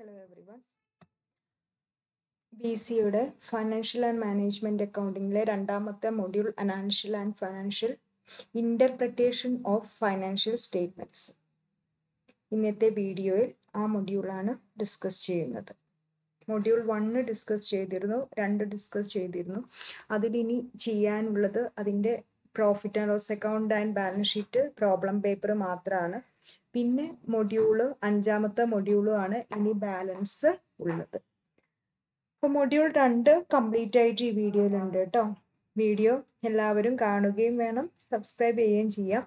Hello everyone B സിയുടെ financial and management അക്കൗണ്ടിങ്ങിലെ രണ്ടാമത്തെ മൊഡ്യൂൾ അനാൻഷ്യൽ and financial interpretation of financial statements ഇന്നത്തെ വീഡിയോയിൽ ആ മൊഡ്യൂളാണ് ഡിസ്കസ് ചെയ്യുന്നത് മൊഡ്യൂൾ വണ്ണ് ഡിസ്കസ് ചെയ്തിരുന്നു രണ്ട് ഡിസ്കസ് ചെയ്തിരുന്നു അതിലിനി ചെയ്യാനുള്ളത് അതിൻ്റെ profit and loss account and balance sheet problem paper മാത്രമാണ് പിന്നെ മൊഡ്യൂള് അഞ്ചാമത്തെ മൊഡ്യൂളും ആണ് ഇനി ബാലൻസ് ഉള്ളത് അപ്പൊ മൊഡ്യൂൾ രണ്ട് കംപ്ലീറ്റ് ആയിട്ട് ഈ വീഡിയോയിലുണ്ട് കേട്ടോ വീഡിയോ എല്ലാവരും കാണുകയും വേണം സബ്സ്ക്രൈബ് ചെയ്യുകയും ചെയ്യാം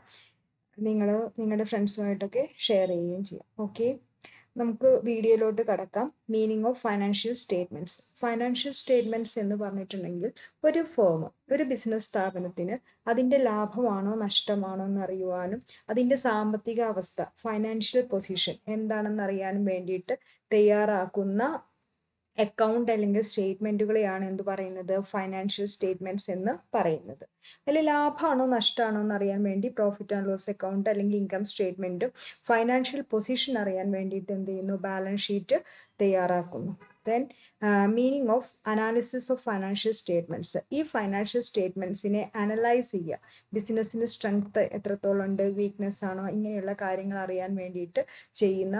നിങ്ങൾ നിങ്ങളുടെ ഫ്രണ്ട്സുമായിട്ടൊക്കെ ഷെയർ ചെയ്യുകയും ചെയ്യാം ഓക്കെ നമുക്ക് വീഡിയോയിലോട്ട് കടക്കാം meaning of financial statements financial statements എന്ന് പറഞ്ഞിട്ടുണ്ടെങ്കിൽ ഒരു ഫേം ഒരു ബിസിനസ് സ്ഥാപനത്തിന് അതിന്റെ ലാഭമാണോ നഷ്ടമാണോ എന്ന് അറിയുവാനും അതിന്റെ സാമ്പത്തിക അവസ്ഥ ഫൈനാൻഷ്യൽ പൊസിഷൻ എന്താണെന്ന് അറിയാനും വേണ്ടിയിട്ട് തയ്യാറാക്കുന്ന അക്കൗണ്ട് അല്ലെങ്കിൽ സ്റ്റേറ്റ്മെന്റുകളെയാണ് എന്ത് പറയുന്നത് ഫൈനാൻഷ്യൽ സ്റ്റേറ്റ്മെന്റ്സ് എന്ന് പറയുന്നത് അതിൽ ലാഭമാണോ നഷ്ടമാണോ എന്ന് അറിയാൻ വേണ്ടി പ്രോഫിറ്റ് ആൻഡ് ലോസ് അക്കൗണ്ട് അല്ലെങ്കിൽ ഇൻകം സ്റ്റേറ്റ്മെൻറ്റും ഫൈനാൻഷ്യൽ പൊസിഷൻ അറിയാൻ വേണ്ടിയിട്ട് എന്ത് ചെയ്യുന്നു ബാലൻസ് ഷീറ്റ് തയ്യാറാക്കുന്നു then meaning of analysis of financial statements ഈ ഫൈനാൻഷ്യൽ സ്റ്റേറ്റ്മെൻറ്റ്സിനെ അനലൈസ് ചെയ്യുക ബിസിനസ്സിൻ്റെ സ്ട്രെങ്ത് എത്രത്തോളം ഉണ്ട് വീക്ക്നെസ് ആണോ ഇങ്ങനെയുള്ള കാര്യങ്ങൾ അറിയാൻ വേണ്ടിയിട്ട് ചെയ്യുന്ന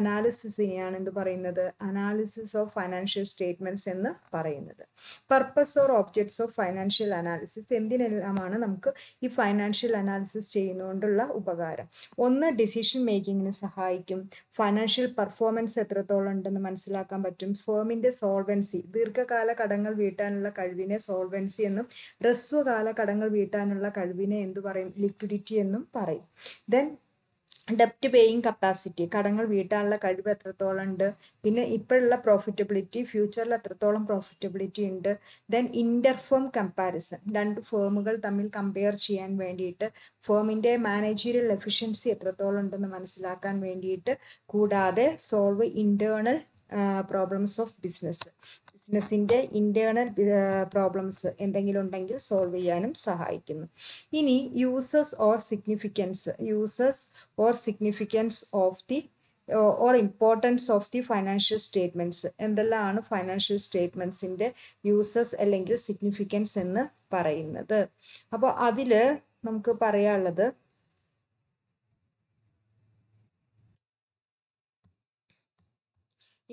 അനാലിസിസിനെയാണ് എന്ത് പറയുന്നത് അനാലിസിസ് ഓഫ് ഫൈനാൻഷ്യൽ സ്റ്റേറ്റ്മെൻറ്റ്സ് എന്ന് പറയുന്നത് purpose or objects of financial analysis എന്തിനെല്ലാമാണ് നമുക്ക് ഈ ഫൈനാൻഷ്യൽ അനാലിസിസ് ചെയ്യുന്നതുകൊണ്ടുള്ള ഉപകാരം ഒന്ന് ഡിസിഷൻ മേക്കിങ്ങിന് സഹായിക്കും ഫൈനാൻഷ്യൽ പെർഫോമൻസ് എത്രത്തോളം ഉണ്ടെന്ന് മനസ്സിലാക്കും മനസ്സിലാക്കാൻ പറ്റും ഫേമിന്റെ സോൾവൻസി ദീർഘകാല കടങ്ങൾ വീട്ടാനുള്ള കഴിവിനെ സോൾവൻസി എന്നും ഹ്രസ്വകാല കടങ്ങൾ വീട്ടാനുള്ള കഴിവിനെ എന്തു പറയും ലിക്വിഡിറ്റി എന്നും പറയും ദെൻ ഡെപ്റ്റ് പേയിങ് കപ്പാസിറ്റി കടങ്ങൾ വീട്ടാനുള്ള കഴിവ് എത്രത്തോളം ഉണ്ട് പിന്നെ ഇപ്പോഴുള്ള പ്രോഫിറ്റബിലിറ്റി ഫ്യൂച്ചറിൽ എത്രത്തോളം പ്രോഫിറ്റബിലിറ്റി ഉണ്ട് ദെൻ ഇന്റർഫേം കമ്പാരിസൺ രണ്ട് ഫേമുകൾ തമ്മിൽ കമ്പയർ ചെയ്യാൻ വേണ്ടിയിട്ട് ഫേമിൻ്റെ മാനേജീരിയൽ എഫിഷ്യൻസി എത്രത്തോളം ഉണ്ടെന്ന് മനസ്സിലാക്കാൻ വേണ്ടിയിട്ട് കൂടാതെ solve internal problems of business ബിസിനസ്സിൻ്റെ ഇന്റേണൽ പ്രോബ്ലംസ് എന്തെങ്കിലും ഉണ്ടെങ്കിൽ സോൾവ് ചെയ്യാനും സഹായിക്കുന്നു ഇനി uses or significance uses or significance of the or importance of the financial statements എന്തെല്ലാമാണ് ഫൈനാൻഷ്യൽ സ്റ്റേറ്റ്മെൻറ്റ്സിൻ്റെ യൂസസ് അല്ലെങ്കിൽ സിഗ്നിഫിക്കൻസ് എന്ന് പറയുന്നത് അപ്പോൾ അതിൽ നമുക്ക് പറയാനുള്ളത്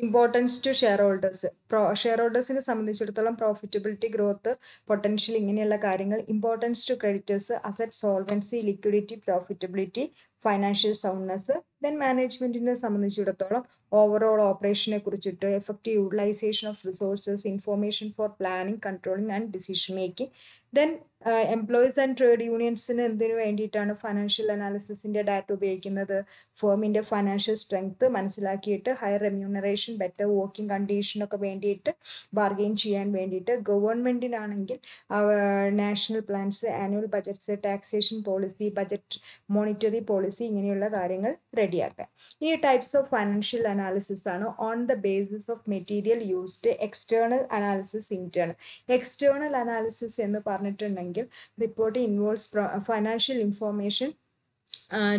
importance to shareholders pro share ഹോൾഡേഴ്സിനെ സംബന്ധിച്ചിടത്തോളം പ്രോഫിറ്റബിലിറ്റി ഗ്രോത്ത് പൊട്ടൻഷ്യൽ ഇങ്ങനെയുള്ള കാര്യങ്ങൾ importance to creditors asset solvency liquidity profitability financial soundness then മാനേജ്മെന്റിനെ സംബന്ധിച്ചിടത്തോളം ഓവറോൾ ഓപ്പറേഷനെ കുറിച്ചിട്ട് effective utilisation of resources information for planning controlling and decision making then employees and trade യൂണിയൻസിന് എന്തിനു വേണ്ടിയിട്ടാണ് ഫൈനാൻഷ്യൽ അനാലിസിസിന്റെ ഡാറ്റ ഉപയോഗിക്കുന്നത് ഫേമിന്റെ ഫൈനാൻഷ്യൽ സ്ട്രെങ്ത് മനസ്സിലാക്കിയിട്ട് higher remuneration better working condition ഒക്കെ വേണ്ടിയിട്ട് ബാർഗെയിൻ ചെയ്യാൻ വേണ്ടിയിട്ട് ഗവൺമെന്റിനാണെങ്കിൽ national plans annual budgets taxation policy budget monetary policy ഇങ്ങനെയുള്ള കാര്യങ്ങൾ റെഡിയാക്കാൻ ഈ ടൈപ്സ് ഓഫ് ഫൈനാൻഷ്യൽ അനാലിസിസ് ആണ് on the basis of material used external analysis internal external analysis എന്ന് പറഞ്ഞിട്ടുണ്ടെങ്കിൽ ആണെങ്കിൽ report involves financial information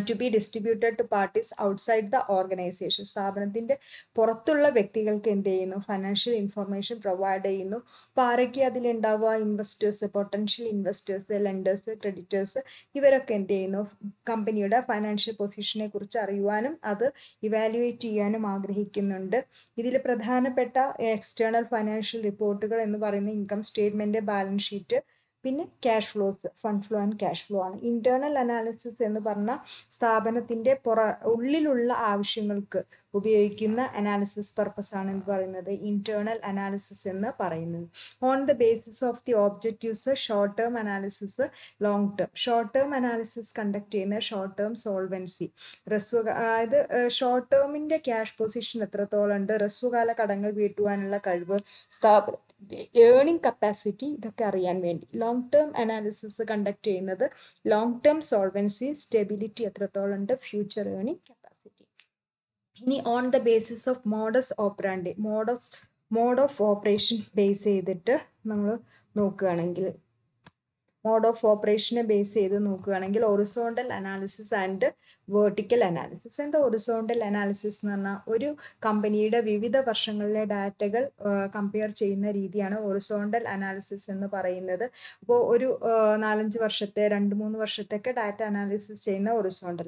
to be distributed to parties outside the organisation സ്ഥാപനത്തിൻ്റെ പുറത്തുള്ള വ്യക്തികൾക്ക് എന്ത് ചെയ്യുന്നു ഫൈനാൻഷ്യൽ ഇൻഫർമേഷൻ പ്രൊവൈഡ് ചെയ്യുന്നു അപ്പോൾ ആരൊക്കെ അതിലുണ്ടാവുക investors potential investors lenders creditors ഇവരൊക്കെ എന്ത് ചെയ്യുന്നു കമ്പനിയുടെ ഫൈനാൻഷ്യൽ പൊസിഷനെ കുറിച്ച് അറിയുവാനും അത് ഇവാലുവേറ്റ് ചെയ്യാനും ആഗ്രഹിക്കുന്നുണ്ട് ഇതിൽ പ്രധാനപ്പെട്ട എക്സ്റ്റേണൽ ഫൈനാൻഷ്യൽ റിപ്പോർട്ടുകൾ എന്ന് പറയുന്ന ഇൻകം സ്റ്റേറ്റ്മെൻറ്റ് ബാലൻസ് ഷീറ്റ് പിന്നെ cash flows fund flow and cash flow ആണ് ഇന്റേണൽ അനാലിസിസ് എന്ന് പറഞ്ഞ സ്ഥാപനത്തിന്റെ പുറ ഉള്ളിലുള്ള ആവശ്യങ്ങൾക്ക് ഉപയോഗിക്കുന്ന അനാലിസിസ് പർപ്പസ് ആണ് എന്ന് പറയുന്നത് ഇന്റേണൽ അനാലിസിസ് എന്ന് പറയുന്നത് on the basis of the objectives short term analysis long term short term analysis conduct ചെയ്യുന്ന ഷോർട്ട് ടേം സോൾവെൻസി റസ്വ അതായത് ഷോർട്ട് ടേമിന്റെ ക്യാഷ് പൊസിഷൻ എത്രത്തോളം ഉണ്ട് റസ്വകാല കടങ്ങൾ വീട്ടുവാനുള്ള കഴിവ് സ്ഥാപനം ഏണിംഗ് കപ്പാസിറ്റി ഇതൊക്കെ അറിയാൻ വേണ്ടി ലോങ് ടേം അനാലിസിസ് കണ്ടക്ട് ചെയ്യുന്നത് ലോങ് ടേം സോൾവെൻസി സ്റ്റെബിലിറ്റി എത്രത്തോളം ഉണ്ട് ഫ്യൂച്ചർ ഏണിംഗ് ഇനി on the basis of modus operandi modus mode of operation base ചെയ്തിട്ട് നമ്മൾ നോക്കുകയാണെങ്കിൽ മോഡ് ഓഫ് ഓപ്പറേഷനെ ബേസ് ചെയ്ത് നോക്കുകയാണെങ്കിൽ horizontal analysis and vertical analysis എന്താ ഒറിസോണ്ടൽ അനാലിസിസ് എന്ന് പറഞ്ഞാൽ ഒരു കമ്പനിയുടെ വിവിധ വർഷങ്ങളിലെ ഡാറ്റകൾ കമ്പയർ ചെയ്യുന്ന രീതിയാണ് ഒറിസോണ്ടൽ അനാലിസിസ് എന്ന് പറയുന്നത് അപ്പോൾ ഒരു നാലഞ്ച് വർഷത്തെ രണ്ട് മൂന്ന് വർഷത്തൊക്കെ ഡാറ്റ അനാലിസിസ് ചെയ്യുന്ന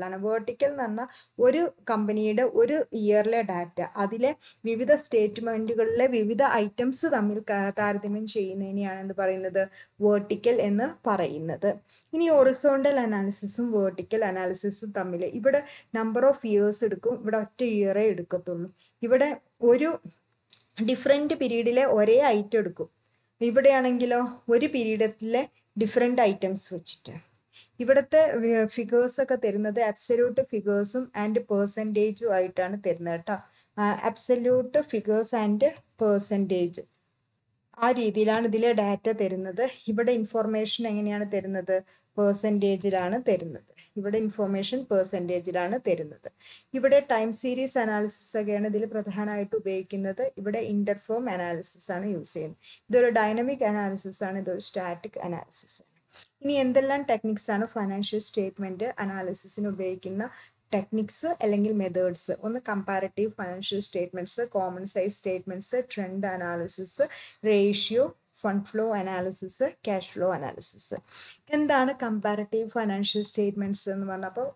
ആണ് വേർട്ടിക്കൽ എന്ന് പറഞ്ഞാൽ ഒരു കമ്പനിയുടെ ഒരു ഇയറിലെ ഡാറ്റ അതിലെ വിവിധ സ്റ്റേറ്റ്മെന്റുകളിലെ വിവിധ ഐറ്റംസ് തമ്മിൽ താരതമ്യം ചെയ്യുന്നതിനെയാണ് എന്ന് പറയുന്നത് വേർട്ടിക്കൽ എന്ന് പറയുന്നത് ഇനി ഒറിസോണ്ടൽ അനാലിസിസും വേർട്ടിക്കൽ അനാലിസിസും തമ്മിൽ ഇവിടെ നമ്പർ ഓഫ് ഇയേഴ്സ് എടുക്കും ഇവിടെ ഒറ്റ ഇയറേ എടുക്കത്തുള്ളൂ ഇവിടെ ഒരു ഡിഫറെൻറ്റ് പീരീഡിലെ ഒരേ ഐറ്റം എടുക്കും ഇവിടെയാണെങ്കിലോ ഒരു പീരീഡത്തിലെ ഡിഫറെൻ്റ് ഐറ്റംസ് വെച്ചിട്ട് ഇവിടുത്തെ ഫിഗേഴ്സ് ഒക്കെ തരുന്നത് അബ്സല്യൂട്ട് ഫിഗേഴ്സും ആൻഡ് പേഴ്സൻറ്റേജും ആയിട്ടാണ് തരുന്നത് കേട്ടോ അബ്സല്യൂട്ട് ഫിഗേഴ്സ് ആൻഡ് പേഴ്സൻറ്റേജ് ആ രീതിയിലാണ് ഇതിലെ ഡാറ്റ തരുന്നത് ഇവിടെ ഇൻഫോർമേഷൻ എങ്ങനെയാണ് തരുന്നത് പേഴ്സൻറ്റേജിലാണ് തരുന്നത് ഇവിടെ ഇൻഫോർമേഷൻ പേഴ്സൻറ്റേജിലാണ് തരുന്നത് ഇവിടെ ടൈം സീരീസ് അനാലിസിസ് ഒക്കെയാണ് ഇതിൽ പ്രധാനമായിട്ട് ഉപയോഗിക്കുന്നത് ഇവിടെ ഇന്റർഫോം അനാലിസിസ് ആണ് യൂസ് ചെയ്യുന്നത് ഇതൊരു ഡൈനമിക് അനാലിസിസ് ആണ് ഇതൊരു സ്റ്റാറ്റിക് അനാലിസിസ് ഇനി എന്തെല്ലാം ടെക്നിക്സ് ആണ് ഫൈനാൻഷ്യൽ സ്റ്റേറ്റ്മെൻറ്റ് അനാലിസിസിന് ഉപയോഗിക്കുന്ന ടെക്നിക്സ് അല്ലെങ്കിൽ മെത്തേഡ്സ് ഒന്ന് comparative financial statements common size statements trend analysis ratio fund flow analysis cash flow analysis എന്താണ് കമ്പാരറ്റീവ് ഫൈനാൻഷ്യൽ സ്റ്റേറ്റ്മെന്റ്സ് എന്ന് പറഞ്ഞാൽ അപ്പോൾ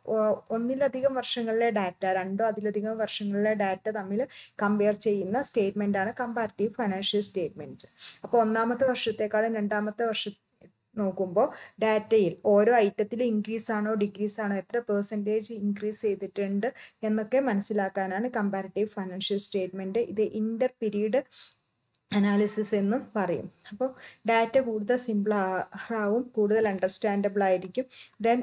ഒന്നിലധികം വർഷങ്ങളിലെ ഡാറ്റ രണ്ടോ അതിലധികം വർഷങ്ങളിലെ ഡാറ്റ തമ്മിൽ കമ്പയർ ചെയ്യുന്ന സ്റ്റേറ്റ്മെന്റ് ആണ് കമ്പാരറ്റീവ് ഫൈനാൻഷ്യൽ സ്റ്റേറ്റ്മെന്റ് അപ്പോൾ ഒന്നാമത്തെ വർഷത്തെക്കാളും രണ്ടാമത്തെ വർഷ നോക്കുമ്പോൾ ഡാറ്റയിൽ ഓരോ ഐറ്റത്തിൽ ഇൻക്രീസ് ആണോ ഡിക്രീസ് ആണോ എത്ര പെർസെൻറ്റേജ് ഇൻക്രീസ് ചെയ്തിട്ടുണ്ട് എന്നൊക്കെ മനസ്സിലാക്കാനാണ് കമ്പാരിറ്റീവ് ഫൈനാൻഷ്യൽ സ്റ്റേറ്റ്മെൻറ്റ് ഇത് ഇൻ്റർ പീരീഡ് അനാലിസിസ് എന്നും പറയും അപ്പോൾ ഡാറ്റ കൂടുതൽ സിമ്പിൾ ആവും കൂടുതൽ അണ്ടർസ്റ്റാൻഡബിൾ ആയിരിക്കും then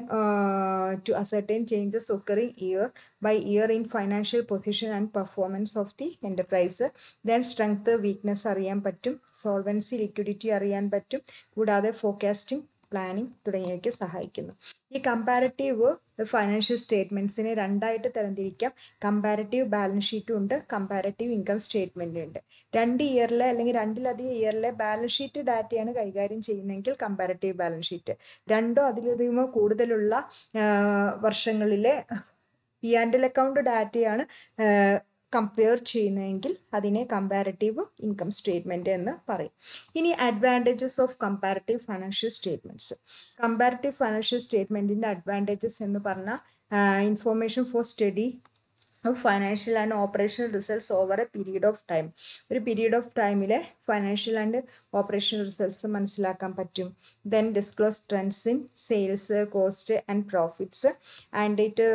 to ascertain changes occurring year by year in financial position and performance of the enterprise then strength weakness അറിയാൻ പറ്റും സോൾവൻസി ലിക്വിഡിറ്റി അറിയാൻ പറ്റും കൂടാതെ ഫോക്കാസ്റ്റിംഗ് പ്ലാനിംഗ് തുടങ്ങിയവയ്ക്ക് സഹായിക്കുന്നു ഈ കമ്പാരറ്റീവ് ഫൈനാൻഷ്യൽ സ്റ്റേറ്റ്മെൻറ്റ്സിനെ രണ്ടായിട്ട് തരംതിരിക്കാം കമ്പാരറ്റീവ് ബാലൻസ് ഷീറ്റും ഉണ്ട് കമ്പാരറ്റീവ് ഇൻകം സ്റ്റേറ്റ്മെൻറ്റും ഉണ്ട് രണ്ട് ഇയറിലെ അല്ലെങ്കിൽ രണ്ടിലധികം ഇയറിലെ ബാലൻസ് ഷീറ്റ് ഡാറ്റയാണ് കൈകാര്യം ചെയ്യുന്നതെങ്കിൽ കമ്പാരറ്റീവ് ബാലൻസ് ഷീറ്റ് രണ്ടോ അതിലധികമോ കൂടുതലുള്ള വർഷങ്ങളിലെ പി ആൻഡ് എൽ അക്കൗണ്ട് ഡാറ്റയാണ് കമ്പയർ ചെയ്യുന്നതെങ്കിൽ അതിനെ കമ്പാരറ്റീവ് ഇൻകം സ്റ്റേറ്റ്മെൻറ്റ് എന്ന് പറയും ഇനി advantages of comparative financial statements comparative financial സ്റ്റേറ്റ്മെൻറ്റിൻ്റെ അഡ്വാൻറ്റേജസ് എന്ന് പറഞ്ഞാൽ information for study financial and operational results over a period of time ഒരു പീരീഡ് ഓഫ് ടൈമിലെ ഫൈനാൻഷ്യൽ ആൻഡ് ഓപ്പറേഷണൽ റിസൾട്ട്സ് മനസ്സിലാക്കാൻ പറ്റും then disclose trends in sales cost and profits and it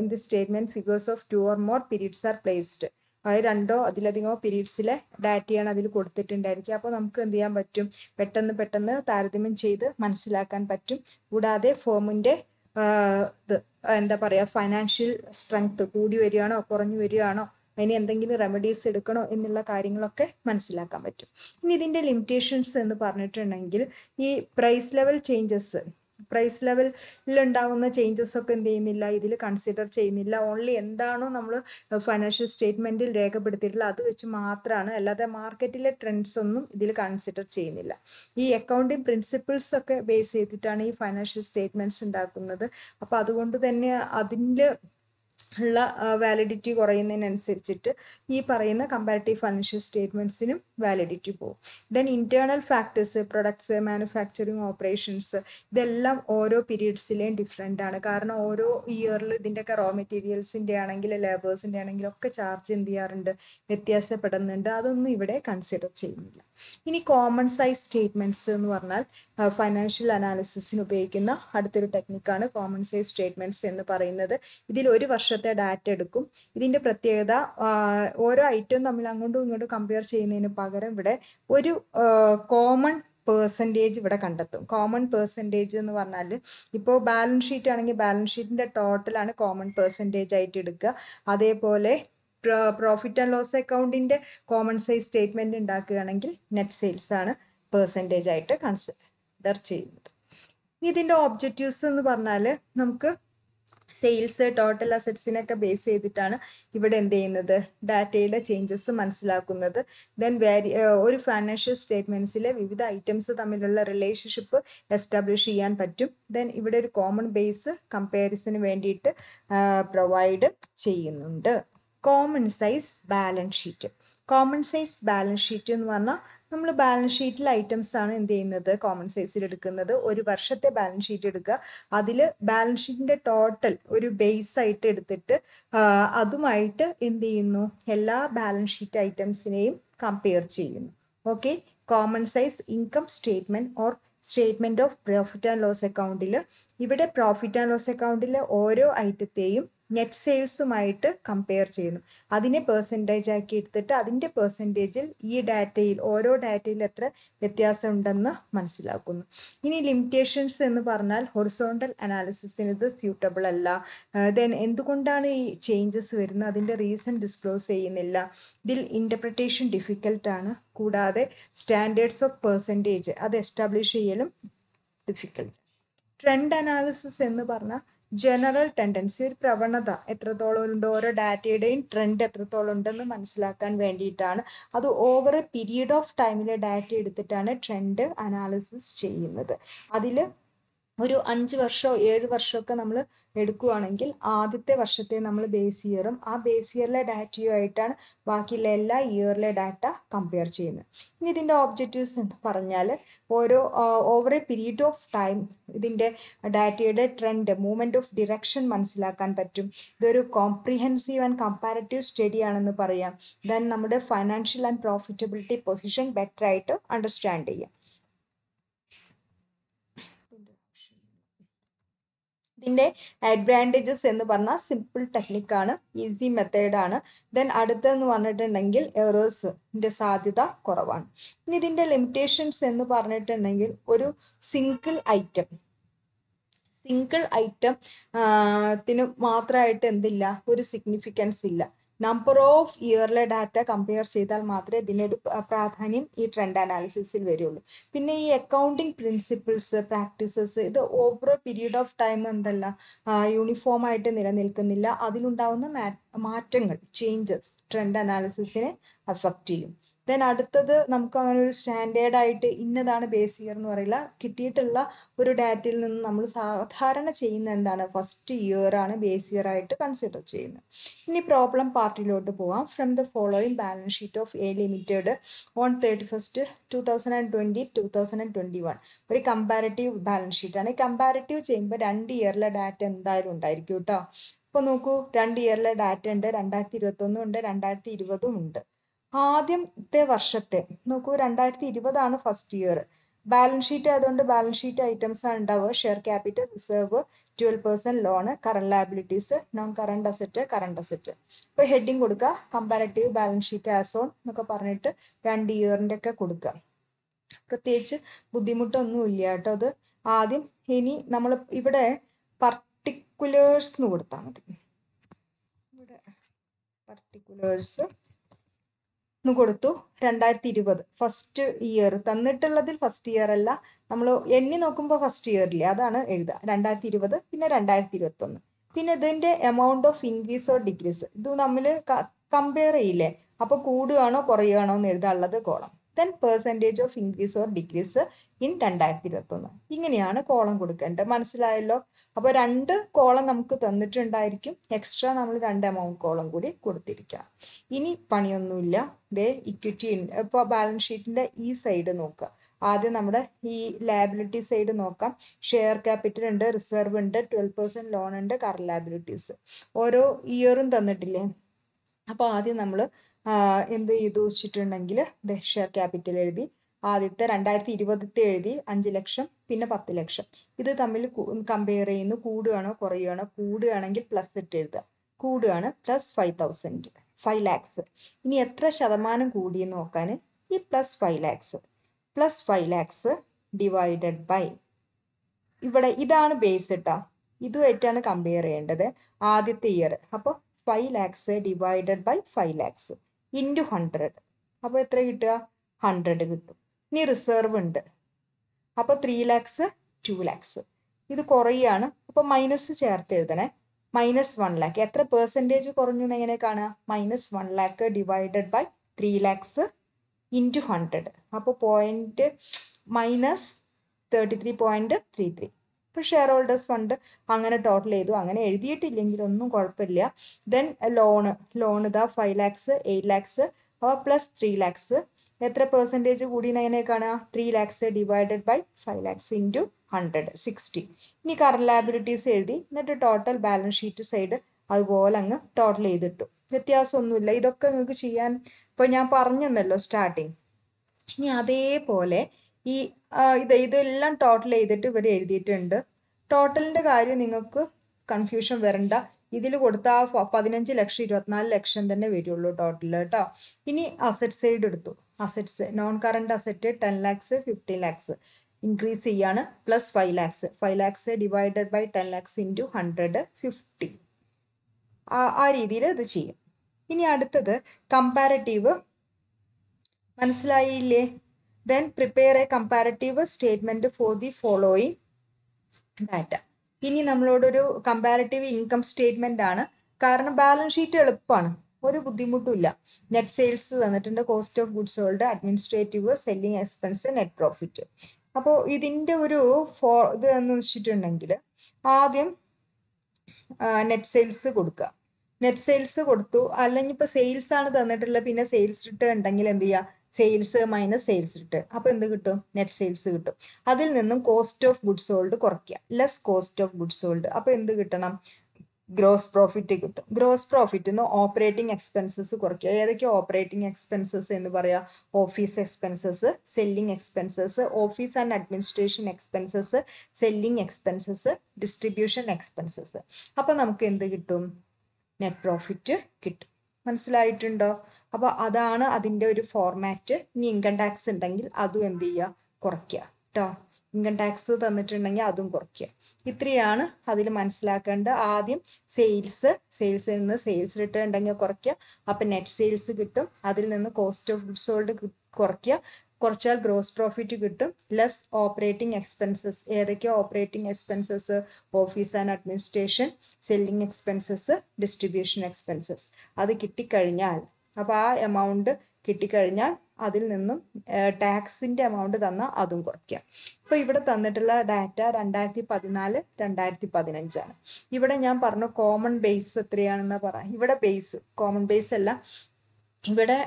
in the statement figures of two or more periods R placed അതായത് രണ്ടോ അതിലധികമോ പീരീഡ്സിലെ ഡാറ്റയാണ് അതിൽ കൊടുത്തിട്ടുണ്ടായിരിക്കുക അപ്പോൾ നമുക്ക് എന്ത് ചെയ്യാൻ പറ്റും പെട്ടെന്ന് പെട്ടെന്ന് താരതമ്യം ചെയ്ത് മനസ്സിലാക്കാൻ പറ്റും കൂടാതെ ഫോമിൻ്റെ uh, ഇത് എന്താ പറയുക ഫൈനാൻഷ്യൽ സ്ട്രെങ്ത് കൂടി വരികയാണോ കുറഞ്ഞു വരികയാണോ അതിന് എന്തെങ്കിലും റെമഡീസ് എടുക്കണോ എന്നുള്ള കാര്യങ്ങളൊക്കെ മനസ്സിലാക്കാൻ പറ്റും ഇനി ഇതിൻ്റെ ലിമിറ്റേഷൻസ് എന്ന് പറഞ്ഞിട്ടുണ്ടെങ്കിൽ ഈ പ്രൈസ് ലെവൽ ചേഞ്ചസ് പ്രൈസ് ലെവലിൽ ഉണ്ടാകുന്ന ചേഞ്ചസ് ഒക്കെ എന്ത് ചെയ്യുന്നില്ല ഇതിൽ കൺസിഡർ ചെയ്യുന്നില്ല ഓൺലി എന്താണോ നമ്മൾ ഫൈനാൻഷ്യൽ സ്റ്റേറ്റ്മെന്റിൽ രേഖപ്പെടുത്തിയിട്ടുള്ളത് അത് വെച്ച് മാത്രമാണ് അല്ലാതെ മാർക്കറ്റിലെ ട്രെൻഡ്സ് ഒന്നും ഇതിൽ കൺസിഡർ ചെയ്യുന്നില്ല ഈ അക്കൗണ്ടിങ് പ്രിൻസിപ്പിൾസ് ഒക്കെ ബേസ് ചെയ്തിട്ടാണ് ഈ ഫൈനാൻഷ്യൽ സ്റ്റേറ്റ്മെന്റ്സ് ഉണ്ടാക്കുന്നത് അപ്പൊ അതുകൊണ്ട് തന്നെ അതിൻ്റെ ഉള്ള വാലിഡിറ്റി കുറയുന്നതിനനുസരിച്ചിട്ട് ഈ പറയുന്ന കമ്പാരിറ്റീവ് ഫൈനാൻഷ്യൽ സ്റ്റേറ്റ്മെൻറ്റ്സിനും വാലിഡിറ്റി പോകും then internal factors products manufacturing operations ഇതെല്ലാം ഓരോ പീരീഡ്സിലെയും ഡിഫറെൻ്റ് ആണ് കാരണം ഓരോ ഇയറിൽ ഇതിൻ്റെയൊക്കെ റോ മെറ്റീരിയൽസിൻ്റെ ആണെങ്കിൽ ലേബേഴ്സിൻ്റെ ആണെങ്കിലും ഒക്കെ ചാർജ് എന്ത് ചെയ്യാറുണ്ട് വ്യത്യാസപ്പെടുന്നുണ്ട് അതൊന്നും ഇവിടെ കൺസിഡർ ചെയ്യുന്നില്ല ഇനി കോമൺ സൈസ് സ്റ്റേറ്റ്മെൻറ്റ്സ് എന്ന് പറഞ്ഞാൽ ഫൈനാൻഷ്യൽ അനാലിസിസിന് ഉപയോഗിക്കുന്ന അടുത്തൊരു ടെക്നിക്കാണ് കോമൺ സൈസ് സ്റ്റേറ്റ്മെൻറ്റ്സ് എന്ന് പറയുന്നത് ഇതിൽ ഒരു വർഷത്തെ പോലത്തെ ഡാറ്റ എടുക്കും ഇതിന്റെ പ്രത്യേകത ഓരോ ഐറ്റം തമ്മിൽ അങ്ങോട്ടും ഇങ്ങോട്ടും കമ്പയർ ചെയ്യുന്നതിന് പകരം ഇവിടെ ഒരു കോമൺ പേഴ്സൻറ്റേജ് ഇവിടെ കണ്ടെത്തും കോമൺ പേഴ്സൻറ്റേജ് എന്ന് പറഞ്ഞാൽ ഇപ്പോൾ ബാലൻസ് ഷീറ്റ് ആണെങ്കിൽ ബാലൻസ് ഷീറ്റിൻ്റെ ടോട്ടലാണ് കോമൺ പേഴ്സൻറ്റേജ് ആയിട്ട് എടുക്കുക അതേപോലെ പ്രോഫിറ്റ് ആൻഡ് ലോസ് അക്കൗണ്ടിൻ്റെ കോമൺ സൈസ് സ്റ്റേറ്റ്മെൻറ്റ് ഉണ്ടാക്കുകയാണെങ്കിൽ നെറ്റ് സെയിൽസ് ആണ് പേഴ്സൻറ്റേജ് ആയിട്ട് കൺസിഡർ ചെയ്യുന്നത് ഇതിൻ്റെ ഓബ്ജക്റ്റീവ്സ് എന്ന് പറഞ്ഞാൽ നമുക്ക് സെയിൽസ് ടോട്ടൽ അസറ്റ്സിനൊക്കെ ബേസ് ചെയ്തിട്ടാണ് ഇവിടെ എന്ത് ചെയ്യുന്നത് ഡാറ്റയുടെ ചേഞ്ചസ് മനസ്സിലാക്കുന്നത് ദെൻ വേരി ഒരു ഫൈനാൻഷ്യൽ സ്റ്റേറ്റ്മെൻറ്റ്സിലെ വിവിധ ഐറ്റംസ് തമ്മിലുള്ള റിലേഷൻഷിപ്പ് എസ്റ്റാബ്ലിഷ് ചെയ്യാൻ പറ്റും ദെൻ ഇവിടെ ഒരു കോമൺ ബേസ് കമ്പാരിസന് വേണ്ടിയിട്ട് പ്രൊവൈഡ് ചെയ്യുന്നുണ്ട് common size balance sheet common size balance sheet എന്ന് പറഞ്ഞാൽ നമ്മൾ ബാലൻസ് ഷീറ്റിൽ ഐറ്റംസ് ആണ് എന്ത് ചെയ്യുന്നത് കോമൺ സൈസിൽ എടുക്കുന്നത് ഒരു വർഷത്തെ ബാലൻസ് ഷീറ്റ് എടുക്കുക അതിൽ ബാലൻസ് ഷീറ്റിൻ്റെ ടോട്ടൽ ഒരു ബേസ് ആയിട്ട് എടുത്തിട്ട് അതുമായിട്ട് എന്ത് ചെയ്യുന്നു എല്ലാ ബാലൻസ് ഷീറ്റ് ഐറ്റംസിനെയും കമ്പയർ ചെയ്യുന്നു okay common size income statement or statement of profit and loss അക്കൗണ്ടിൽ ഇവിടെ പ്രോഫിറ്റ് ആൻഡ് ലോസ് അക്കൗണ്ടിലെ ഓരോ ഐറ്റത്തെയും നെറ്റ് സെയിൽസുമായിട്ട് കമ്പയർ ചെയ്യുന്നു അതിനെ പെർസെൻറ്റേജ് ആക്കി എടുത്തിട്ട് അതിൻ്റെ പെർസെൻറ്റേജിൽ ഈ ഡാറ്റയിൽ ഓരോ ഡാറ്റയിൽ എത്ര വ്യത്യാസം ഉണ്ടെന്ന് മനസ്സിലാക്കുന്നു ഇനി ലിമിറ്റേഷൻസ് എന്ന് പറഞ്ഞാൽ ഹൊറിസോണ്ടൽ അനാലിസിസിന് ഇത് സ്യൂട്ടബിൾ അല്ല ദെൻ എന്തുകൊണ്ടാണ് ഈ ചേഞ്ചസ് വരുന്നത് അതിൻ്റെ റീസൺ ഡിസ്ക്ലോസ് ചെയ്യുന്നില്ല ഇതിൽ ഇൻ്റർപ്രിട്ടേഷൻ ഡിഫിക്കൽട്ടാണ് കൂടാതെ സ്റ്റാൻഡേർഡ്സ് ഓഫ് പെർസെൻറ്റേജ് അത് എസ്റ്റാബ്ലിഷ് ചെയ്യലും ഡിഫിക്കൽട്ട് ട്രെൻഡ് അനാലിസിസ് എന്ന് പറഞ്ഞാൽ ജനറൽ ടെൻഡൻസി ഒരു പ്രവണത എത്രത്തോളം ഉണ്ട് ഓരോ ഡാറ്റയുടെയും ട്രെൻഡ് എത്രത്തോളം ഉണ്ടെന്ന് മനസ്സിലാക്കാൻ വേണ്ടിയിട്ടാണ് അത് ഓവർ എ പീരീഡ് ഓഫ് ടൈമിലെ ഡാറ്റ എടുത്തിട്ടാണ് ട്രെൻഡ് അനാലിസിസ് ചെയ്യുന്നത് അതിൽ ഒരു അഞ്ച് വർഷമോ ഏഴ് വർഷമൊക്കെ നമ്മൾ എടുക്കുകയാണെങ്കിൽ ആദ്യത്തെ വർഷത്തെ നമ്മൾ ബേസ് ഇയറും ആ ബേസ് ഇയറിലെ ഡാറ്റയും ആയിട്ടാണ് ബാക്കിയുള്ള എല്ലാ ഇയറിലെ ഡാറ്റ കമ്പയർ ചെയ്യുന്നത് ഇനി ഇതിൻ്റെ ഒബ്ജക്റ്റീവ്സ് എന്ന് പറഞ്ഞാൽ ഓരോ over a period of time ഇതിൻ്റെ ഡാറ്റയുടെ ട്രെൻഡ് മൂവ്മെൻറ്റ് ഓഫ് ഡിറക്ഷൻ മനസ്സിലാക്കാൻ പറ്റും ഇതൊരു കോംപ്രിഹെൻസീവ് ആൻഡ് കമ്പാരറ്റീവ് സ്റ്റഡി ആണെന്ന് പറയാം ദെൻ നമ്മുടെ financial and profitability position better ആയിട്ട് അണ്ടർസ്റ്റാൻഡ് ചെയ്യാം പിന്നെ അഡ്വാൻറ്റേജസ് എന്ന് പറഞ്ഞാൽ സിമ്പിൾ ടെക്നിക്കാണ് ഈസി മെത്തേഡാണ് ദെൻ അടുത്തെന്ന് പറഞ്ഞിട്ടുണ്ടെങ്കിൽ എറേഴ്സിൻ്റെ സാധ്യത കുറവാണ് ഇനി ഇതിൻ്റെ ലിമിറ്റേഷൻസ് എന്ന് പറഞ്ഞിട്ടുണ്ടെങ്കിൽ ഒരു സിംഗിൾ ഐറ്റം സിംഗിൾ ഐറ്റം ത്തിന് മാത്രമായിട്ട് എന്തില്ല ഒരു സിഗ്നിഫിക്കൻസ് ഇല്ല നമ്പർ ഓഫ് ഇയറിലെ ഡാറ്റ കമ്പയർ ചെയ്താൽ മാത്രമേ ഇതിനൊരു പ്രാധാന്യം ഈ ട്രെൻഡ് അനാലിസിസിൽ വരുള്ളൂ പിന്നെ ഈ അക്കൗണ്ടിങ് പ്രിൻസിപ്പിൾസ് പ്രാക്ടീസസ് ഇത് ഓവർ പീരീഡ് ഓഫ് ടൈം എന്തല്ല യൂണിഫോം ആയിട്ട് നിലനിൽക്കുന്നില്ല അതിലുണ്ടാകുന്ന മാറ്റങ്ങൾ ചേഞ്ചസ് ട്രെൻഡ് അനാലിസിസിനെ അഫക്റ്റ് ചെയ്യും ദെൻ അടുത്തത് നമുക്ക് അങ്ങനെ ഒരു സ്റ്റാൻഡേർഡ് ആയിട്ട് ഇന്നതാണ് ബേസ് ഇയർ എന്ന് പറയില്ല കിട്ടിയിട്ടുള്ള ഒരു ഡാറ്റയിൽ നിന്ന് നമ്മൾ സാധാരണ ചെയ്യുന്ന എന്താണ് ഫസ്റ്റ് ഇയർ ആണ് ബേസ് ഇയർ ആയിട്ട് കൺസിഡർ ചെയ്യുന്നത് ഇനി പ്രോബ്ലം പാർട്ടിയിലോട്ട് പോവാം from the following balance sheet of A limited on thirty first two thousand and two thousand and one ഒരു കമ്പാരറ്റീവ് ബാലൻസ് ഷീറ്റ് ആണ് കമ്പാരറ്റീവ് ചെയ്യുമ്പോൾ രണ്ട് ഇയറിലെ ഡാറ്റ എന്തായാലും ഉണ്ടായിരിക്കും കേട്ടോ ഇപ്പോൾ നോക്കൂ രണ്ട് ഇയറിലെ ഡാറ്റ ഉണ്ട് രണ്ടായിരത്തി ഇരുപത്തൊന്നും ഉണ്ട് രണ്ടായിരത്തി ഇരുപതും ഉണ്ട് ആദ്യത്തെ വർഷത്തെ നോക്കൂ രണ്ടായിരത്തി ഇരുപതാണ് ഫസ്റ്റ് ഇയർ ബാലൻസ് ഷീറ്റ് അതുകൊണ്ട് ബാലൻസ് ഷീറ്റ് ഐറ്റംസ് ആണ് ഉണ്ടാവുക share capital reserve twelve percent loan current liabilities non current asset current asset ഇപ്പൊ ഹെഡിങ് കൊടുക്കുക കമ്പാരറ്റീവ് ബാലൻസ് ഷീറ്റ് ആസോൺ എന്നൊക്കെ പറഞ്ഞിട്ട് രണ്ട് ഇയറിന്റെ ഒക്കെ കൊടുക്കുക പ്രത്യേകിച്ച് ബുദ്ധിമുട്ടൊന്നുമില്ല കേട്ടോ അത് ആദ്യം ഇനി നമ്മൾ ഇവിടെ പർട്ടിക്കുലേഴ്സ് എന്ന് കൊടുത്താൽ മതി ഇവിടെ പർട്ടിക്കുലേഴ്സ് എന്ന് കൊടുത്തു രണ്ടായിരത്തി ഇരുപത് ഫസ്റ്റ് ഇയർ തന്നിട്ടുള്ളതിൽ ഫസ്റ്റ് ഇയർ അല്ല നമ്മൾ എണ്ണി നോക്കുമ്പോൾ ഫസ്റ്റ് ഇയറില്ലേ അതാണ് എഴുതുക രണ്ടായിരത്തി ഇരുപത് പിന്നെ രണ്ടായിരത്തി ഇരുപത്തൊന്ന് പിന്നെ ഇതിൻ്റെ amount of increase or decrease ഇത് നമ്മൾ കമ്പയർ ചെയ്യില്ലേ അപ്പോൾ കൂടുകയാണോ കുറയുകയാണോ എന്ന് എഴുതാനുള്ളത് column then percentage of increase or decrease in രണ്ടായിരത്തി ഇരുപത്തൊന്ന് ഇങ്ങനെയാണ് കോളം കൊടുക്കേണ്ടത് മനസ്സിലായല്ലോ അപ്പോൾ രണ്ട് കോളം നമുക്ക് തന്നിട്ടുണ്ടായിരിക്കും എക്സ്ട്രാ നമ്മൾ രണ്ട് എമൗണ്ട് കോളം കൂടി കൊടുത്തിരിക്കാം ഇനി പണിയൊന്നുമില്ല ദേ ഇക്വിറ്റി ഇപ്പോൾ ബാലൻസ് ഷീറ്റിൻ്റെ ഈ സൈഡ് നോക്കുക ആദ്യം നമ്മുടെ ഈ ലാബിലിറ്റി സൈഡ് നോക്കാം ഷെയർ ക്യാപിറ്റൽ ഉണ്ട് റിസർവ് ഉണ്ട് ട്വൽവ് പെർസെൻറ്റ് ലോൺ ഉണ്ട് കറൻറ്റ് ലാബിലിറ്റീസ് ഓരോ ഇയറും തന്നിട്ടില്ലേ അപ്പോൾ ആദ്യം നമ്മൾ എന്ത് ചെയ്തു വെച്ചിട്ടുണ്ടെങ്കിൽ ഷെയർ ക്യാപിറ്റൽ എഴുതി ആദ്യത്തെ രണ്ടായിരത്തി ഇരുപത്തി എഴുതി അഞ്ച് ലക്ഷം പിന്നെ പത്ത് ലക്ഷം ഇത് തമ്മിൽ കമ്പയർ ചെയ്യുന്നു കൂടുകയാണോ കുറയുകയാണോ കൂടുകയാണെങ്കിൽ പ്ലസ് ഇട്ട് എഴുതുക കൂടുകയാണ് plus five thousand five lakhs ഇനി എത്ര ശതമാനം എന്ന് നോക്കാൻ ഈ plus five lakhs plus five lakhs divided by ഇവിടെ ഇതാണ് ബേസ് ഇട്ടാ ഇതുമായിട്ടാണ് കമ്പയർ ചെയ്യേണ്ടത് ആദ്യത്തെ ഇയർ അപ്പോൾ five lakhs divided by five lakhs into hundred അപ്പോൾ എത്ര കിട്ടുക ഹൺഡ്രഡ് കിട്ടും ഇനി റിസർവ് ഉണ്ട് അപ്പോൾ ത്രീ ലാക്സ് ടു ലാക്സ് ഇത് കുറയുകയാണ് അപ്പോൾ മൈനസ് ചേർത്ത് എഴുതണേ മൈനസ് വൺ ലാക്ക് എത്ര പെർസെൻറ്റേജ് കുറഞ്ഞു എന്ന് എങ്ങനെ കാണുക minus one lakh divided by three lakhs into hundred അപ്പോൾ point minus thirty three point three three ഇപ്പോൾ ഷെയർ ഹോൾഡേഴ്സ് ഫണ്ട് അങ്ങനെ ടോട്ടൽ ചെയ്തു അങ്ങനെ എഴുതിയിട്ടില്ലെങ്കിൽ ഒന്നും കുഴപ്പമില്ല ദെൻ ലോണ് ലോൺ ഇതാ ഫൈവ് ലാക്സ് എയ്റ്റ് ലാക്സ് അപ്പോൾ പ്ലസ് ത്രീ ലാക്സ് എത്ര പെർസെൻറ്റേജ് കൂടി എങ്ങനെ three lakhs divided by five lakhs into hundred sixty ഇനി കറണ്ട് ലാബിലിറ്റീസ് എഴുതി എന്നിട്ട് ടോട്ടൽ ബാലൻസ് ഷീറ്റ് സൈഡ് അതുപോലെ അങ്ങ് ടോട്ടൽ ചെയ്തിട്ടു വ്യത്യാസമൊന്നുമില്ല ഇതൊക്കെ നിങ്ങൾക്ക് ചെയ്യാൻ ഇപ്പോൾ ഞാൻ പറഞ്ഞെന്നല്ലോ സ്റ്റാർട്ടിങ് ഇനി അതേപോലെ ഈ ഇത് ഇതെല്ലാം ടോട്ടൽ ചെയ്തിട്ട് ഇവർ എഴുതിയിട്ടുണ്ട് ടോട്ടലിൻ്റെ കാര്യം നിങ്ങൾക്ക് കൺഫ്യൂഷൻ വരണ്ട ഇതിൽ കൊടുത്ത പതിനഞ്ച് ലക്ഷം ഇരുപത്തിനാല് ലക്ഷം തന്നെ വരുള്ളൂ ടോട്ടൽ കേട്ടോ ഇനി അസറ്റ് സൈഡ് എടുത്തു assets non current asset ten lakhs fifteen lakhs increase ചെയ്യാണ് plus five lakhs five lakhs divided by ten lakhs into hundred fifty ആ രീതിയിൽ ഇത് ചെയ്യും ഇനി അടുത്തത് കമ്പാരറ്റീവ് മനസ്സിലായില്ലേ Then prepare a comparative statement for the following data. ഇനി നമ്മളോടൊരു കമ്പാരറ്റീവ് ഇൻകം സ്റ്റേറ്റ്മെന്റ് ആണ് കാരണം ബാലൻസ് ഷീറ്റ് എളുപ്പമാണ് ഒരു ബുദ്ധിമുട്ടില്ല നെറ്റ് സെയിൽസ് തന്നിട്ടുണ്ട് cost of goods sold administrative selling expense net profit അപ്പോൾ ഇതിൻ്റെ ഒരു ഫോ ഇത് എന്ന് വെച്ചിട്ടുണ്ടെങ്കിൽ ആദ്യം നെറ്റ് സെയിൽസ് കൊടുക്കുക നെറ്റ് സെയിൽസ് കൊടുത്തു അല്ലെങ്കിൽ ഇപ്പോൾ സെയിൽസ് ആണ് തന്നിട്ടുള്ളത് പിന്നെ സെയിൽസ് റിട്ടേൺ ഉണ്ടെങ്കിൽ എന്ത് ചെയ്യുക സെയിൽസ് മൈനസ് സെയിൽസ് റിട്ടേൺ അപ്പോൾ എന്ത് കിട്ടും നെറ്റ് സെയിൽസ് കിട്ടും അതിൽ നിന്നും കോസ്റ്റ് ഓഫ് ഗുഡ്സ് സോൾഡ് കുറയ്ക്കുക less cost of goods sold അപ്പോൾ എന്ത് കിട്ടണം ഗ്രോസ് പ്രോഫിറ്റ് കിട്ടും ഗ്രോസ് പ്രോഫിറ്റ് നിന്ന് ഓപ്പറേറ്റിംഗ് എക്സ്പെൻസസ് കുറയ്ക്കുക ഏതൊക്കെ ഓപ്പറേറ്റിംഗ് എക്സ്പെൻസസ് എന്ന് പറയുക office expenses selling expenses office and administration expenses selling expenses distribution expenses അപ്പോൾ നമുക്ക് എന്ത് കിട്ടും നെറ്റ് പ്രോഫിറ്റ് കിട്ടും മനസ്സിലായിട്ടുണ്ടോ അപ്പോൾ അതാണ് അതിൻ്റെ ഒരു ഫോർമാറ്റ് ഇനി ഇൻകം ടാക്സ് ഉണ്ടെങ്കിൽ അതും എന്ത് ചെയ്യുക കുറയ്ക്കുക കേട്ടോ ഇൻകം ടാക്സ് തന്നിട്ടുണ്ടെങ്കിൽ അതും കുറയ്ക്കുക ഇത്രയാണ് അതിൽ മനസ്സിലാക്കേണ്ടത് ആദ്യം സെയിൽസ് സെയിൽസിൽ നിന്ന് സെയിൽസ് റിട്ടേൺ ഉണ്ടെങ്കിൽ കുറയ്ക്കുക അപ്പം നെറ്റ് സെയിൽസ് കിട്ടും അതിൽ നിന്ന് കോസ്റ്റ് ഓഫ് ഗുഡ്സ് സോൾഡ് കുറയ്ക്കുക കുറച്ചാൽ ഗ്രോസ് പ്രോഫിറ്റ് കിട്ടും ലെസ് ഓപ്പറേറ്റിംഗ് എക്സ്പെൻസസ് ഏതൊക്കെ operating expenses office and administration selling expenses distribution expenses അത് കിട്ടിക്കഴിഞ്ഞാൽ അപ്പോൾ ആ എമൗണ്ട് കിട്ടിക്കഴിഞ്ഞാൽ അതിൽ നിന്നും ടാക്സിൻ്റെ എമൗണ്ട് തന്നാൽ അതും കുറയ്ക്കാം ഇപ്പോൾ ഇവിടെ തന്നിട്ടുള്ള ഡാറ്റ രണ്ടായിരത്തി പതിനാല് രണ്ടായിരത്തി പതിനഞ്ചാണ് ഇവിടെ ഞാൻ പറഞ്ഞു കോമൺ ബേസ് എത്രയാണെന്ന് പറയാം ഇവിടെ ബേസ് കോമൺ ബേസ് അല്ല ഇവിടെ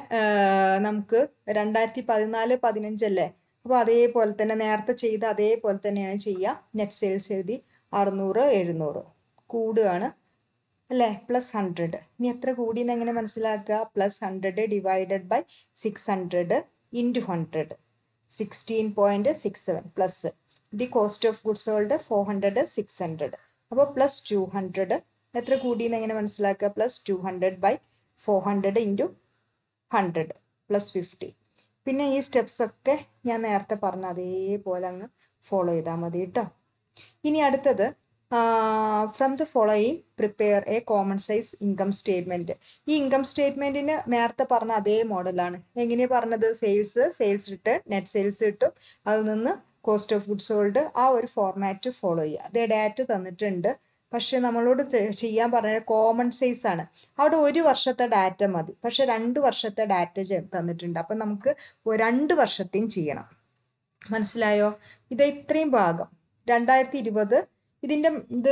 നമുക്ക് രണ്ടായിരത്തി പതിനാല് പതിനഞ്ചല്ലേ അപ്പോൾ അതേപോലെ തന്നെ നേരത്തെ ചെയ്ത അതേപോലെ തന്നെയാണ് ചെയ്യുക നെറ്റ് സെയിൽസ് എഴുതി അറുന്നൂറ് എഴുന്നൂറ് കൂടുകയാണ് അല്ലേ പ്ലസ് ഹൺഡ്രഡ് ഇനി എത്ര കൂടിയെന്ന് എങ്ങനെ മനസ്സിലാക്കുക plus hundred divided by six hundred into hundred sixteen point six seven plus the cost of goods sold four hundred six hundred അപ്പോൾ പ്ലസ് ടു ഹൺഡ്രഡ് എത്ര കൂടിയെന്ന് എങ്ങനെ മനസ്സിലാക്കുക plus two hundred by four hundred into hundred plus fifty പിന്നെ ഈ steps ഒക്കെ ഞാൻ നേരത്തെ പറഞ്ഞ അതേപോലെ അങ്ങ് ഫോളോ ചെയ്താൽ മതി കേട്ടോ ഇനി അടുത്തത് from the following prepare a common size income statement ഈ ഇൻകം സ്റ്റേറ്റ്മെൻറ്റിന് നേരത്തെ പറഞ്ഞ അതേ മോഡലാണ് എങ്ങനെയാണ് പറഞ്ഞത് sales sales return net sales കിട്ടും അതിൽ നിന്ന് കോസ്റ്റ് ഓഫ് ഗുഡ്സ് സോൾഡ് ആ ഒരു ഫോർമാറ്റ് ഫോളോ ചെയ്യുക അതേ ഡാറ്റ തന്നിട്ടുണ്ട് പക്ഷേ നമ്മളോട് ചെയ്യാൻ പറഞ്ഞ കോമൺ സൈസ് ആണ് അവിടെ ഒരു വർഷത്തെ ഡാറ്റ മതി പക്ഷെ രണ്ട് വർഷത്തെ ഡാറ്റ തന്നിട്ടുണ്ട് അപ്പം നമുക്ക് രണ്ട് വർഷത്തെയും ചെയ്യണം മനസ്സിലായോ ഇത് ഇത്രയും ഭാഗം രണ്ടായിരത്തി ഇരുപത് ഇതിൻ്റെ ഇത്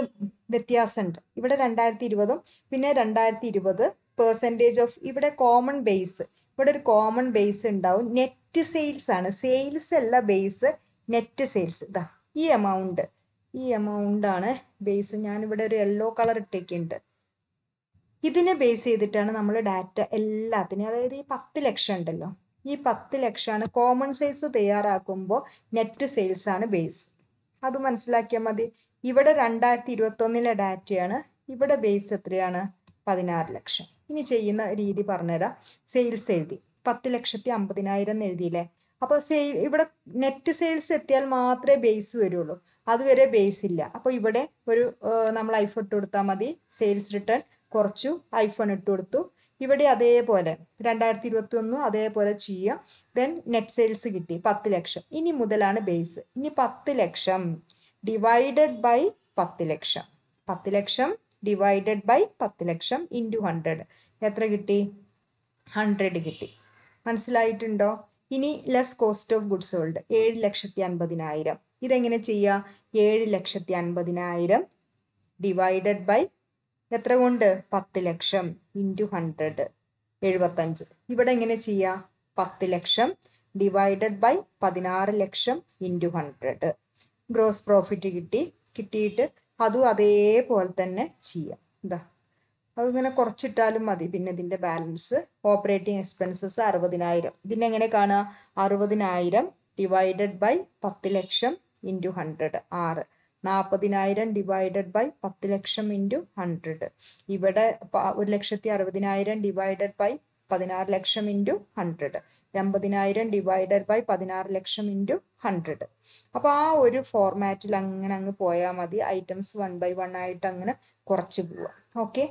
വ്യത്യാസമുണ്ട് ഇവിടെ രണ്ടായിരത്തി ഇരുപതും പിന്നെ രണ്ടായിരത്തി ഇരുപത് പെർസെൻറ്റേജ് ഓഫ് ഇവിടെ കോമൺ ബേസ് ഇവിടെ ഒരു കോമൺ ബേസ് ഉണ്ടാവും നെറ്റ് സെയിൽസ് ആണ് സെയിൽസ് അല്ല ബേസ് നെറ്റ് സെയിൽസ് ഇതാ ഈ എമൗണ്ട് ഈ എമൗണ്ടാണ് ബേസ് ഞാനിവിടെ ഒരു യെല്ലോ കളർ ഇട്ടേക്കുന്നുണ്ട് ഇതിനെ ബേസ് ചെയ്തിട്ടാണ് നമ്മൾ ഡാറ്റ എല്ലാത്തിനും അതായത് ഈ പത്ത് ലക്ഷം ഉണ്ടല്ലോ ഈ പത്ത് ലക്ഷമാണ് കോമൺ സൈസ് തയ്യാറാക്കുമ്പോൾ നെറ്റ് സെയിൽസ് ആണ് ബേസ് അത് മനസ്സിലാക്കിയാൽ മതി ഇവിടെ രണ്ടായിരത്തി ഇരുപത്തൊന്നിലെ ഡാറ്റയാണ് ഇവിടെ ബേസ് എത്രയാണ് പതിനാറ് ലക്ഷം ഇനി ചെയ്യുന്ന രീതി പറഞ്ഞുതരാം സെയിൽസ് എഴുതി പത്ത് ലക്ഷത്തി അമ്പതിനായിരം എഴുതിയില്ലേ അപ്പോൾ സെയിൽ ഇവിടെ നെറ്റ് സെയിൽസ് എത്തിയാൽ മാത്രമേ ബേസ് വരുള്ളൂ അതുവരെ ബേസ് ഇല്ല അപ്പോൾ ഇവിടെ ഒരു നമ്മൾ ഐഫോൺ ഇട്ട് കൊടുത്താൽ മതി സെയിൽസ് റിട്ടേൺ കുറച്ചു ഐഫോൺ ഇട്ട് കൊടുത്തു ഇവിടെ അതേപോലെ രണ്ടായിരത്തി ഇരുപത്തി ഒന്നും അതേപോലെ ചെയ്യാം ദെൻ നെറ്റ് സെയിൽസ് കിട്ടി പത്ത് ലക്ഷം ഇനി മുതലാണ് ബേസ് ഇനി പത്ത് ലക്ഷം ഡിവൈഡഡ് ബൈ പത്ത് ലക്ഷം പത്ത് ലക്ഷം ഡിവൈഡഡ് ബൈ പത്ത് ലക്ഷം ഇൻറ്റു ഹൺഡ്രഡ് എത്ര കിട്ടി ഹൺഡ്രഡ് കിട്ടി മനസ്സിലായിട്ടുണ്ടോ ഇനി less cost of goods sold ഏഴ് ലക്ഷത്തി അൻപതിനായിരം ഇതെങ്ങനെ ചെയ്യുക ഏഴ് ലക്ഷത്തി അൻപതിനായിരം ഡിവൈഡഡ് ബൈ എത്ര കൊണ്ട് പത്ത് ലക്ഷം ഇൻറ്റു ഹൺഡ്രഡ് എഴുപത്തഞ്ച് ഇവിടെ എങ്ങനെ ചെയ്യുക പത്ത് ലക്ഷം ഡിവൈഡഡ് ബൈ പതിനാറ് ലക്ഷം ഇൻറ്റു ഹൺഡ്രഡ് ഗ്രോസ് പ്രോഫിറ്റ് കിട്ടി കിട്ടിയിട്ട് അതും അതേപോലെ തന്നെ ചെയ്യാം ഇതാ അതിങ്ങനെ കുറച്ചിട്ടാലും മതി പിന്നെ ഇതിൻ്റെ ബാലൻസ് ഓപ്പറേറ്റിംഗ് എക്സ്പെൻസസ് അറുപതിനായിരം ഇതിനെങ്ങനെ കാണുക അറുപതിനായിരം ഡിവൈഡഡ് ബൈ പത്ത് ലക്ഷം ഇൻറ്റു ഹൺഡ്രഡ് ആറ് നാൽപ്പതിനായിരം ഡിവൈഡഡ് ബൈ പത്ത് ലക്ഷം ഇൻറ്റു ഹൺഡ്രഡ് ഇവിടെ ഒരു ലക്ഷത്തി അറുപതിനായിരം ഡിവൈഡഡ് ബൈ പതിനാറ് ലക്ഷം ഇൻറ്റു ഹൺഡ്രഡ് എൺപതിനായിരം ഡിവൈഡഡ് ബൈ പതിനാറ് ലക്ഷം ഇൻറ്റു ഹൺഡ്രഡ് അപ്പോൾ ആ ഒരു ഫോർമാറ്റിൽ അങ്ങനെ അങ്ങ് പോയാൽ മതി ഐറ്റംസ് വൺ ബൈ വൺ ആയിട്ട് അങ്ങനെ കുറച്ച് പോവാം ഓക്കെ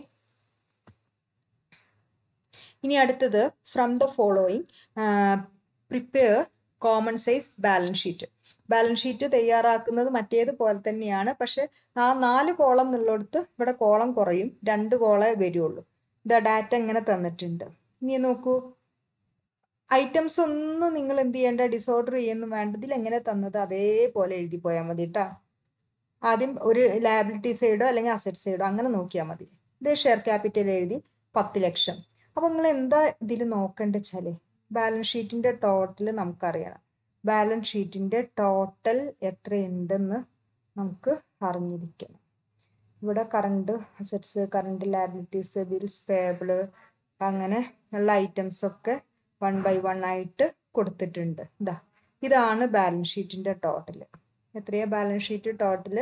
ഇനി അടുത്തത് from the following prepare common size balance sheet balance sheet തയ്യാറാക്കുന്നത് മറ്റേതുപോലെ തന്നെയാണ് പക്ഷെ ആ നാല് കോളം എന്നുള്ളടത്ത് ഇവിടെ കോളം കുറയും രണ്ട് കോളേ വരുള്ളൂ ഇത് ഡാറ്റ ഇങ്ങനെ തന്നിട്ടുണ്ട് ഇനി നോക്കൂ ഐറ്റംസ് ഒന്നും നിങ്ങൾ എന്ത് ചെയ്യേണ്ട ഡിസോർഡർ ചെയ്യുന്നു വേണ്ട എങ്ങനെ തന്നത് അതേപോലെ എഴുതി പോയാൽ മതി കേട്ടോ ആദ്യം ഒരു ലാബിലിറ്റി സൈഡോ അല്ലെങ്കിൽ അസറ്റ് സൈഡോ അങ്ങനെ നോക്കിയാൽ മതി ഇത് ഷെയർ ക്യാപിറ്റൽ എഴുതി പത്ത് ലക്ഷം അപ്പോൾ നിങ്ങൾ എന്താ ഇതിൽ നോക്കേണ്ടത് വെച്ചാൽ ബാലൻസ് ഷീറ്റിൻ്റെ ടോട്ടൽ നമുക്കറിയണം ബാലൻസ് ഷീറ്റിൻ്റെ ടോട്ടൽ എത്രയുണ്ടെന്ന് നമുക്ക് അറിഞ്ഞിരിക്കണം ഇവിടെ current assets current liabilities bills payable അങ്ങനെ ഉള്ള ഐറ്റംസ് ഒക്കെ വൺ ബൈ വൺ ആയിട്ട് കൊടുത്തിട്ടുണ്ട് ഇതാ ഇതാണ് ബാലൻസ് ഷീറ്റിൻ്റെ ടോട്ടൽ എത്രയാ ബാലൻസ് ഷീറ്റ് ടോട്ടൽ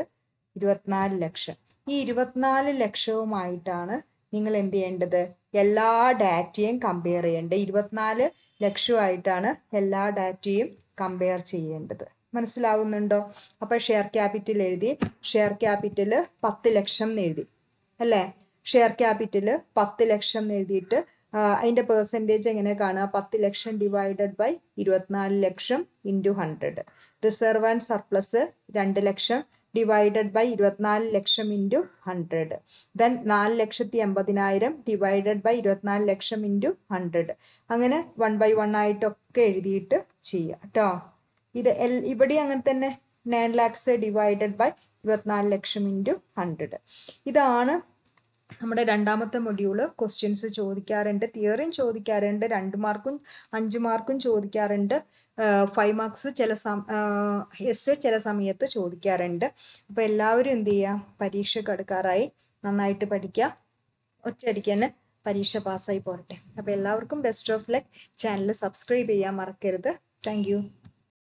ഇരുപത്തിനാല് ലക്ഷം ഈ ഇരുപത്തിനാല് ലക്ഷവുമായിട്ടാണ് നിങ്ങൾ എന്ത് ചെയ്യേണ്ടത് എല്ലാ ഡാറ്റയും കമ്പയർ ചെയ്യേണ്ടത് ഇരുപത്തിനാല് ലക്ഷമായിട്ടാണ് എല്ലാ ഡാറ്റയും കമ്പയർ ചെയ്യേണ്ടത് മനസ്സിലാവുന്നുണ്ടോ അപ്പോൾ ഷെയർ ക്യാപിറ്റൽ എഴുതി ഷെയർ ക്യാപിറ്റൽ പത്ത് ലക്ഷം എന്ന് എഴുതി അല്ലേ ഷെയർ ക്യാപിറ്റൽ പത്ത് ലക്ഷം എന്ന് എഴുതിയിട്ട് അതിന്റെ പെർസെൻറ്റേജ് എങ്ങനെ കാണുക പത്ത് ലക്ഷം ഡിവൈഡഡ് ബൈ ഇരുപത്തിനാല് ലക്ഷം into hundred reserve and surplus രണ്ട് ലക്ഷം ഡിവൈഡഡ് ബൈ ഇരുപത്തിനാല് ലക്ഷം ഇൻറ്റു ഹൺഡ്രഡ് ദെൻ നാല് ലക്ഷത്തി എൺപതിനായിരം ഡിവൈഡഡ് ബൈ ഇരുപത്തിനാല് ലക്ഷം ഇൻറ്റു ഹൺഡ്രഡ് അങ്ങനെ വൺ ബൈ വൺ ആയിട്ടൊക്കെ എഴുതിയിട്ട് ചെയ്യുക കേട്ടോ ഇത് എൽ ഇവിടെ അങ്ങനെ തന്നെ നയൻ ലാക്സ് ഡിവൈഡഡ് ബൈ ഇരുപത്തിനാല് ലക്ഷം ഇൻറ്റു ഹൺഡ്രഡ് ഇതാണ് നമ്മുടെ രണ്ടാമത്തെ മൊഡ്യൂള് ക്വസ്റ്റ്യൻസ് ചോദിക്കാറുണ്ട് തിയറിയും ചോദിക്കാറുണ്ട് രണ്ട് മാർക്കും അഞ്ച് മാർക്കും ചോദിക്കാറുണ്ട് ഫൈവ് മാർക്സ് ചില എസ് ചില സമയത്ത് ചോദിക്കാറുണ്ട് അപ്പോൾ എല്ലാവരും എന്ത് ചെയ്യുക പരീക്ഷ കടുക്കാറായി നന്നായിട്ട് പഠിക്കുക ഒറ്റയടിക്ക് തന്നെ പരീക്ഷ പാസ്സായി പോരട്ടെ അപ്പോൾ എല്ലാവർക്കും best of luck channel subscribe ചെയ്യാൻ മറക്കരുത് താങ്ക്